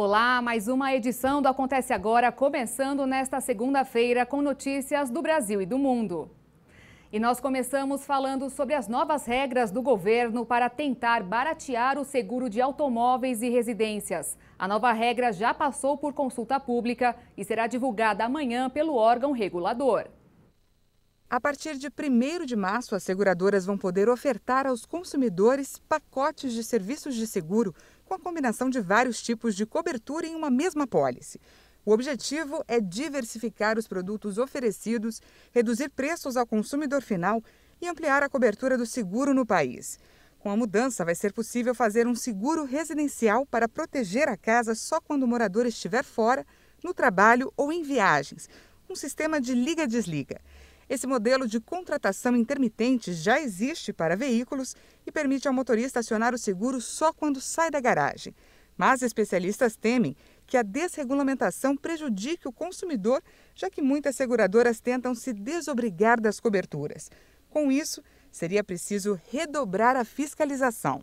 Olá, mais uma edição do Acontece Agora, começando nesta segunda-feira com notícias do Brasil e do mundo. E nós começamos falando sobre as novas regras do governo para tentar baratear o seguro de automóveis e residências. A nova regra já passou por consulta pública e será divulgada amanhã pelo órgão regulador. A partir de 1 de março, as seguradoras vão poder ofertar aos consumidores pacotes de serviços de seguro com a combinação de vários tipos de cobertura em uma mesma pólice. O objetivo é diversificar os produtos oferecidos, reduzir preços ao consumidor final e ampliar a cobertura do seguro no país. Com a mudança, vai ser possível fazer um seguro residencial para proteger a casa só quando o morador estiver fora, no trabalho ou em viagens. Um sistema de liga-desliga. liga desliga esse modelo de contratação intermitente já existe para veículos e permite ao motorista acionar o seguro só quando sai da garagem. Mas especialistas temem que a desregulamentação prejudique o consumidor, já que muitas seguradoras tentam se desobrigar das coberturas. Com isso, seria preciso redobrar a fiscalização.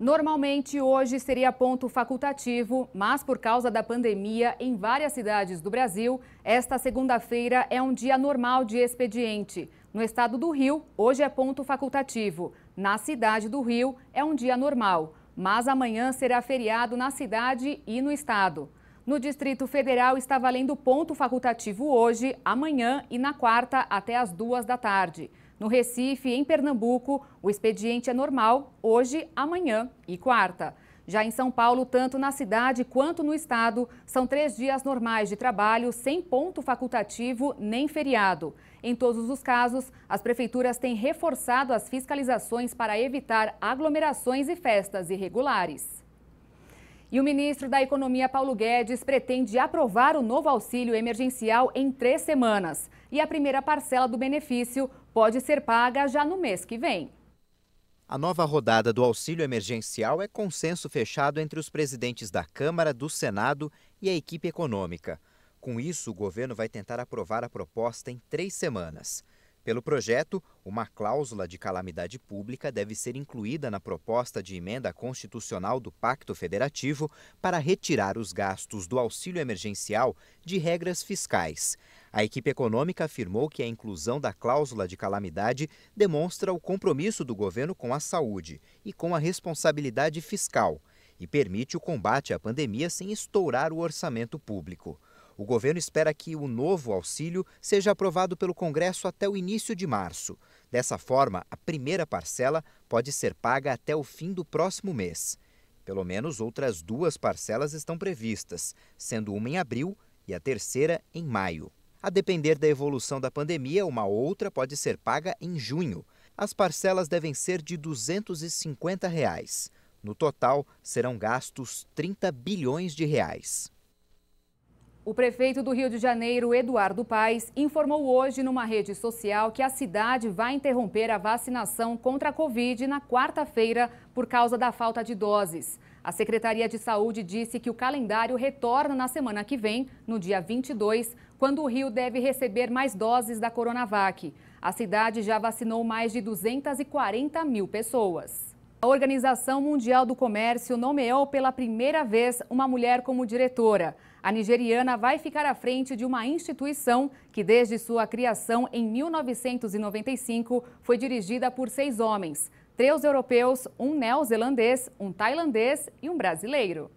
Normalmente, hoje seria ponto facultativo, mas por causa da pandemia em várias cidades do Brasil, esta segunda-feira é um dia normal de expediente. No estado do Rio, hoje é ponto facultativo. Na cidade do Rio, é um dia normal, mas amanhã será feriado na cidade e no estado. No Distrito Federal, está valendo ponto facultativo hoje, amanhã e na quarta até as duas da tarde. No Recife em Pernambuco, o expediente é normal hoje, amanhã e quarta. Já em São Paulo, tanto na cidade quanto no estado, são três dias normais de trabalho, sem ponto facultativo nem feriado. Em todos os casos, as prefeituras têm reforçado as fiscalizações para evitar aglomerações e festas irregulares. E o ministro da Economia, Paulo Guedes, pretende aprovar o novo auxílio emergencial em três semanas. E a primeira parcela do benefício pode ser paga já no mês que vem. A nova rodada do auxílio emergencial é consenso fechado entre os presidentes da Câmara, do Senado e a equipe econômica. Com isso, o governo vai tentar aprovar a proposta em três semanas. Pelo projeto, uma cláusula de calamidade pública deve ser incluída na proposta de emenda constitucional do Pacto Federativo para retirar os gastos do auxílio emergencial de regras fiscais. A equipe econômica afirmou que a inclusão da cláusula de calamidade demonstra o compromisso do governo com a saúde e com a responsabilidade fiscal e permite o combate à pandemia sem estourar o orçamento público. O governo espera que o novo auxílio seja aprovado pelo Congresso até o início de março. Dessa forma, a primeira parcela pode ser paga até o fim do próximo mês. Pelo menos outras duas parcelas estão previstas, sendo uma em abril e a terceira em maio. A depender da evolução da pandemia, uma outra pode ser paga em junho. As parcelas devem ser de R$ 250. Reais. No total, serão gastos 30 bilhões de reais. O prefeito do Rio de Janeiro, Eduardo Paes, informou hoje numa rede social que a cidade vai interromper a vacinação contra a Covid na quarta-feira por causa da falta de doses. A Secretaria de Saúde disse que o calendário retorna na semana que vem, no dia 22, quando o Rio deve receber mais doses da Coronavac. A cidade já vacinou mais de 240 mil pessoas. A Organização Mundial do Comércio nomeou pela primeira vez uma mulher como diretora. A nigeriana vai ficar à frente de uma instituição que, desde sua criação em 1995, foi dirigida por seis homens três europeus, um neozelandês, um tailandês e um brasileiro.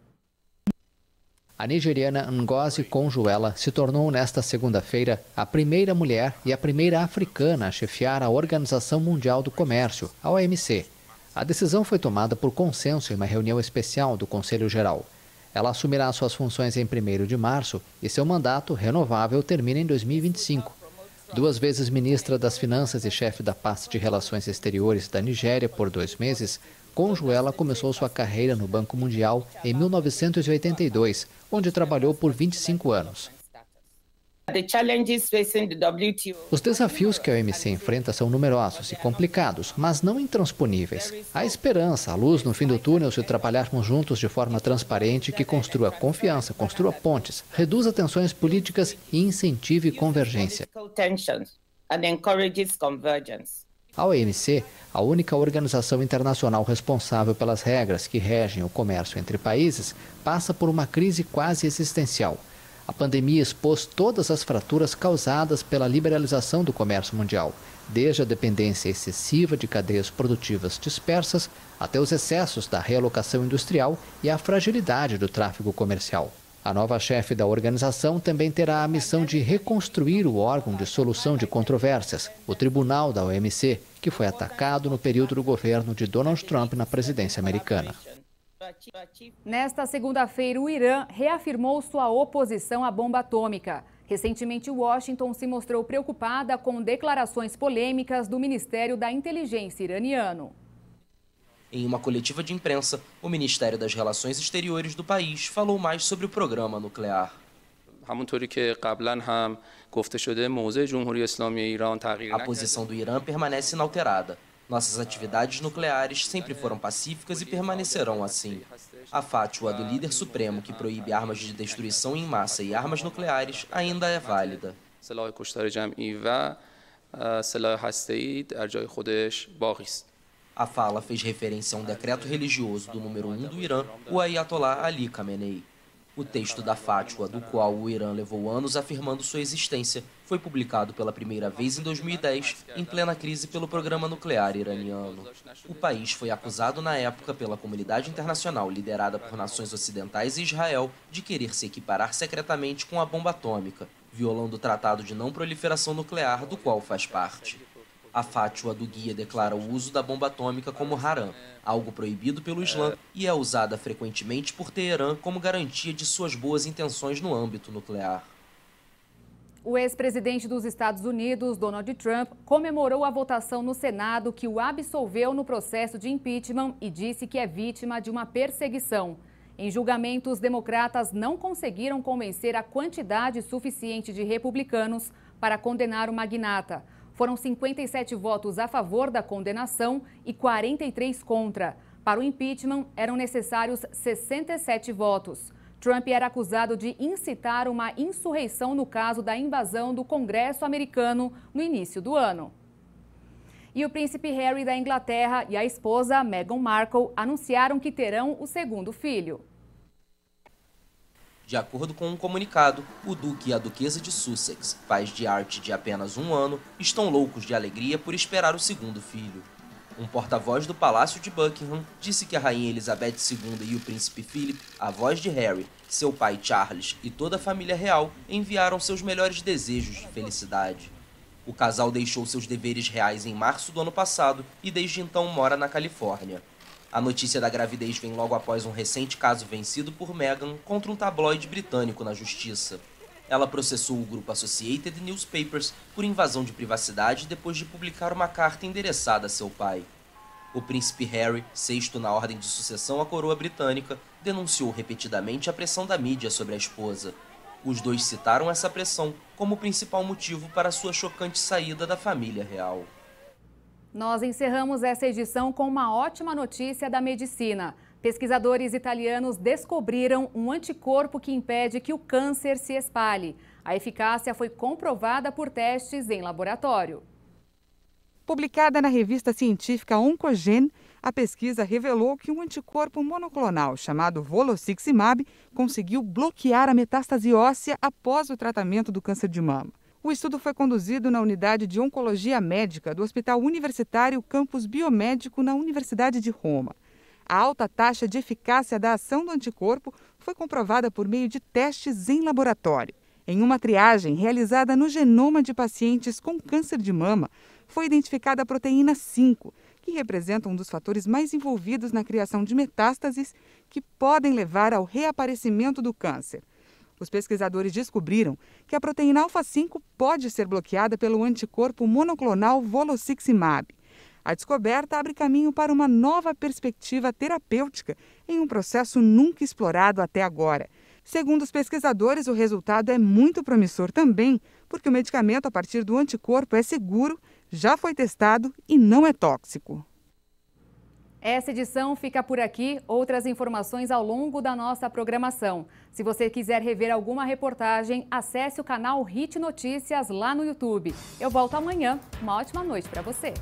A nigeriana Ngozi Conjuela se tornou nesta segunda-feira a primeira mulher e a primeira africana a chefiar a Organização Mundial do Comércio, a OMC. A decisão foi tomada por consenso em uma reunião especial do Conselho Geral. Ela assumirá suas funções em 1 de março e seu mandato renovável termina em 2025 duas vezes ministra das Finanças e chefe da pasta de Relações Exteriores da Nigéria por dois meses, Conjuela começou sua carreira no Banco Mundial em 1982, onde trabalhou por 25 anos. Os desafios que a OMC enfrenta são numerosos e complicados, mas não intransponíveis. Há esperança, a luz no fim do túnel se trabalharmos juntos de forma transparente que construa confiança, construa pontes, reduza tensões políticas e incentive convergência. A OMC, a única organização internacional responsável pelas regras que regem o comércio entre países, passa por uma crise quase existencial. A pandemia expôs todas as fraturas causadas pela liberalização do comércio mundial, desde a dependência excessiva de cadeias produtivas dispersas até os excessos da realocação industrial e a fragilidade do tráfego comercial. A nova chefe da organização também terá a missão de reconstruir o órgão de solução de controvérsias, o Tribunal da OMC, que foi atacado no período do governo de Donald Trump na presidência americana. Nesta segunda-feira, o Irã reafirmou sua oposição à bomba atômica. Recentemente, Washington se mostrou preocupada com declarações polêmicas do Ministério da Inteligência iraniano. Em uma coletiva de imprensa, o Ministério das Relações Exteriores do país falou mais sobre o programa nuclear. A posição do Irã permanece inalterada. Nossas atividades nucleares sempre foram pacíficas e permanecerão assim. A fátua do líder supremo que proíbe armas de destruição em massa e armas nucleares ainda é válida. Ah, a fala fez referência a um decreto religioso do número 1 um do Irã, o Ayatollah Ali Khamenei. O texto da Fátima, do qual o Irã levou anos afirmando sua existência, foi publicado pela primeira vez em 2010, em plena crise pelo programa nuclear iraniano. O país foi acusado na época pela comunidade internacional, liderada por nações ocidentais e Israel, de querer se equiparar secretamente com a bomba atômica, violando o Tratado de Não Proliferação Nuclear, do qual faz parte. A Fátima do Guia declara o uso da bomba atômica como haram, algo proibido pelo Islã e é usada frequentemente por Teherã como garantia de suas boas intenções no âmbito nuclear. O ex-presidente dos Estados Unidos, Donald Trump, comemorou a votação no Senado que o absolveu no processo de impeachment e disse que é vítima de uma perseguição. Em julgamento, os democratas não conseguiram convencer a quantidade suficiente de republicanos para condenar o magnata. Foram 57 votos a favor da condenação e 43 contra. Para o impeachment, eram necessários 67 votos. Trump era acusado de incitar uma insurreição no caso da invasão do Congresso americano no início do ano. E o príncipe Harry da Inglaterra e a esposa Meghan Markle anunciaram que terão o segundo filho. De acordo com um comunicado, o Duque e a Duquesa de Sussex, pais de arte de apenas um ano, estão loucos de alegria por esperar o segundo filho. Um porta-voz do Palácio de Buckingham disse que a Rainha Elizabeth II e o Príncipe Philip, avós de Harry, seu pai Charles e toda a família real enviaram seus melhores desejos de felicidade. O casal deixou seus deveres reais em março do ano passado e desde então mora na Califórnia. A notícia da gravidez vem logo após um recente caso vencido por Meghan contra um tabloide britânico na justiça. Ela processou o grupo Associated Newspapers por invasão de privacidade depois de publicar uma carta endereçada a seu pai. O príncipe Harry, sexto na ordem de sucessão à coroa britânica, denunciou repetidamente a pressão da mídia sobre a esposa. Os dois citaram essa pressão como o principal motivo para sua chocante saída da família real. Nós encerramos essa edição com uma ótima notícia da medicina. Pesquisadores italianos descobriram um anticorpo que impede que o câncer se espalhe. A eficácia foi comprovada por testes em laboratório. Publicada na revista científica Oncogen, a pesquisa revelou que um anticorpo monoclonal chamado Volociximab conseguiu bloquear a metástase óssea após o tratamento do câncer de mama. O estudo foi conduzido na unidade de Oncologia Médica do Hospital Universitário Campus Biomédico na Universidade de Roma. A alta taxa de eficácia da ação do anticorpo foi comprovada por meio de testes em laboratório. Em uma triagem realizada no genoma de pacientes com câncer de mama, foi identificada a proteína 5, que representa um dos fatores mais envolvidos na criação de metástases que podem levar ao reaparecimento do câncer. Os pesquisadores descobriram que a proteína alfa-5 pode ser bloqueada pelo anticorpo monoclonal volociximab. A descoberta abre caminho para uma nova perspectiva terapêutica em um processo nunca explorado até agora. Segundo os pesquisadores, o resultado é muito promissor também, porque o medicamento a partir do anticorpo é seguro, já foi testado e não é tóxico. Essa edição fica por aqui. Outras informações ao longo da nossa programação. Se você quiser rever alguma reportagem, acesse o canal Hit Notícias lá no YouTube. Eu volto amanhã. Uma ótima noite para você.